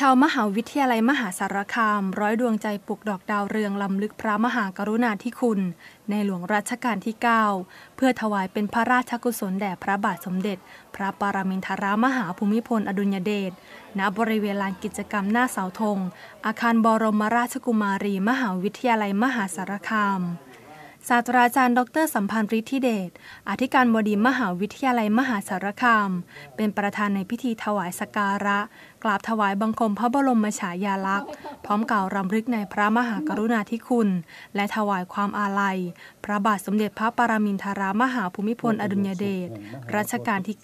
ชาวมหาวิทยาลัยมหาสารคาม ร้อยดวงใจปลูกดอกดาวเรืองลำลึกพระมหากรุณาธิคุณในหลวงรัชกาลที่9เพื่อถวายเป็นพระราชกุศลแด่พระบาทสมเด็จพระปรมินทรามหาภูมิพลอดุญเดชณบริเวณลานกิจกรรมหน้าเสาธง อาคารบรมราชกุมารี มหาวิทยาลัยมหาสารคามศาสตราจารย์ดรสัมพันธ์ฤทธิเดชอธิการบดีมหาวิทยาลัยมหาสารคาม เป็นประธานในพิธีถวายสการะ กราบถวายบังคมพระบรมฉายาลักษณ์พร้อมกล่าวรำลึกในพระมหากรุณาธิคุณ และถวายความอาลัยพระบาทสมเด็จพระปรมินทรามหาภูมิพลอดุลยเดชรัชกาลที่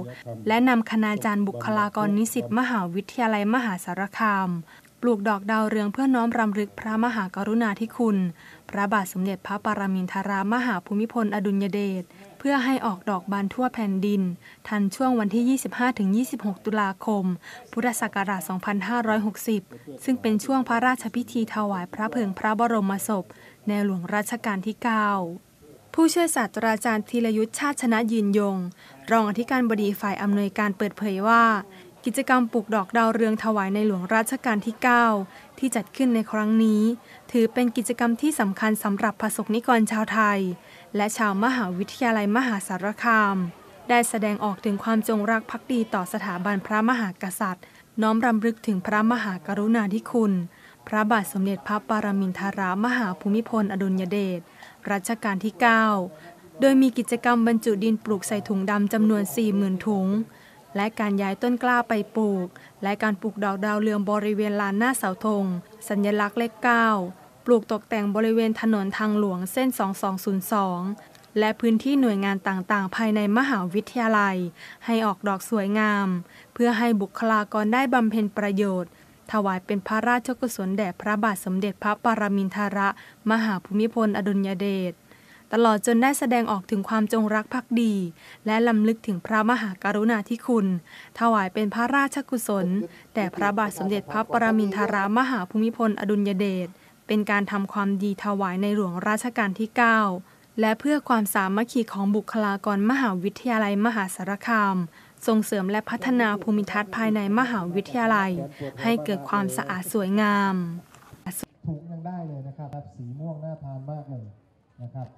9 และนำคณาจารย์บุคลากรนิสิตมหาวิทยาลัยมหาสารคามปลูกดอกดาวเรืองเพื่อน้อมรำลึกพระมหากรุณาธิคุณ พระบาทสมเด็จพระปรมินทรามหาภูมิพล อดุลยเดช เพื่อให้ออกดอกบานทั่วแผ่นดิน ทันช่วงวันที่ 25-26 ตุลาคม พุทธศักราช 2560 ซึ่งเป็นช่วงพระราชพิธีถวายพระเพลิงพระบรมศพ ในหลวงรัชกาลที่ 9 ผู้ช่วยศาสตราจารย์ธีรยุทธชาติชนะยืนยง รองอธิการบดีฝ่ายอำนวยการเปิดเผยว่ากิจกรรมปลูกดอกดาวเรืองถวายในหลวงรัชกาลที่ 9 ที่จัดขึ้นในครั้งนี้ ถือเป็นกิจกรรมที่สำคัญสำหรับประสบนิกรชาวไทย และชาวมหาวิทยาลัยมหาสารคาม ได้แสดงออกถึงความจงรักภักดีต่อสถาบันพระมหากษัตริย์ น้อมรำลึกถึงพระมหากรุณาธิคุณ พระบาทสมเด็จพระปรมินทรามหาภูมิพลอดุลยเดชรัชกาลที่ 9 โดยมีกิจกรรมบรรจุดินปลูกใส่ถุงดำจำนวน 40,000 ถุงและการย้ายต้นกล้าไปปลูก และการปลูกดอกดาวเรืองบริเวณลานหน้าเสาธงสัญลักษณ์เลข 9 ปลูกตกแต่งบริเวณถนนทางหลวงเส้น 2202 และพื้นที่หน่วยงานต่างๆ ภายในมหาวิทยาลัย ให้ออกดอกสวยงาม เพื่อให้บุคลากรได้บำเพ็ญประโยชน์ ถวายเป็นพระราชกุศลแด่พระบาทสมเด็จพระปรมินทรมหาภูมิพลอดุลยเดชตลอดจนได้แสดงออกถึงความจงรักภักดี และลำลึกถึงพระมหากรุณาธิคุณ ถวายเป็นพระราชกุศล แต่พระบาทสมเด็จพระปรมินทรามหาภูมิพลอดุลยเดชเป็นการทำความดีถวายในหลวงราชการที่ 9 และเพื่อความสามัคคีของบุคลากรมหาวิทยาลัยมหาสารคามส่งเสริมและพัฒนาภูมิทัศน์ภายในมหาวิทยาลัย ให้เกิดความสะอาดสวยงามถูกยังได้เลยนะครับสีม่วงน่าทานมากเลยนะครับ